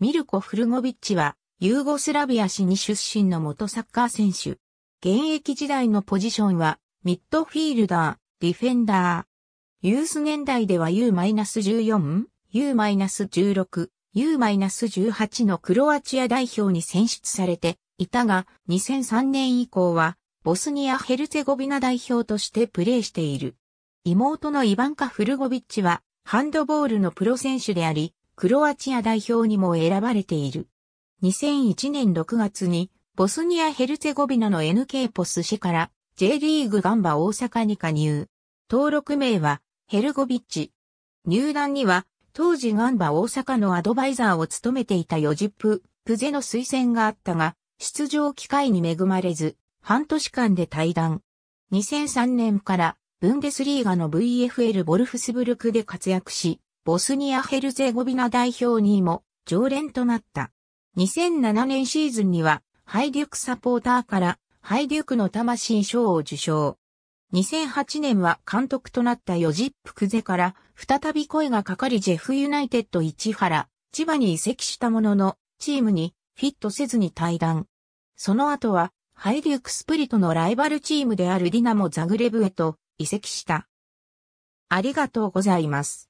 ミルコ・フルゴビッチは、ユーゴスラビア市に出身の元サッカー選手。現役時代のポジションは、ミッドフィールダー、ディフェンダー。ユース年代では U-14、U-16、U-18 のクロアチア代表に選出されていたが、2003年以降は、ボスニア・ヘルツェゴビナ代表としてプレーしている。妹のイバンカ・フルゴビッチは、ハンドボールのプロ選手であり、クロアチア代表にも選ばれている。2001年6月に、ボスニア・ヘルツェゴビナの NK ポス市から J リーグガンバ大阪に加入。登録名はヘルゴビッチ。入団には当時ガンバ大阪のアドバイザーを務めていたヨジップ・プゼの推薦があったが、出場機会に恵まれず、半年間で退団。2003年からブンデスリーガの VFL ボルフスブルクで活躍し、ボスニア・ヘルゼゴビナ代表にも常連となった。2007年シーズンには、ハイデュクサポーターから、ハイデュクの魂賞を受賞。2008年は監督となったヨジップ・クゼから、再び声がかかりジェフユナイテッド市原、千葉に移籍したものの、チームにフィットせずに退団。その後は、ハイデュクスプリトのライバルチームであるディナモ・ザグレブへと移籍した。ありがとうございます。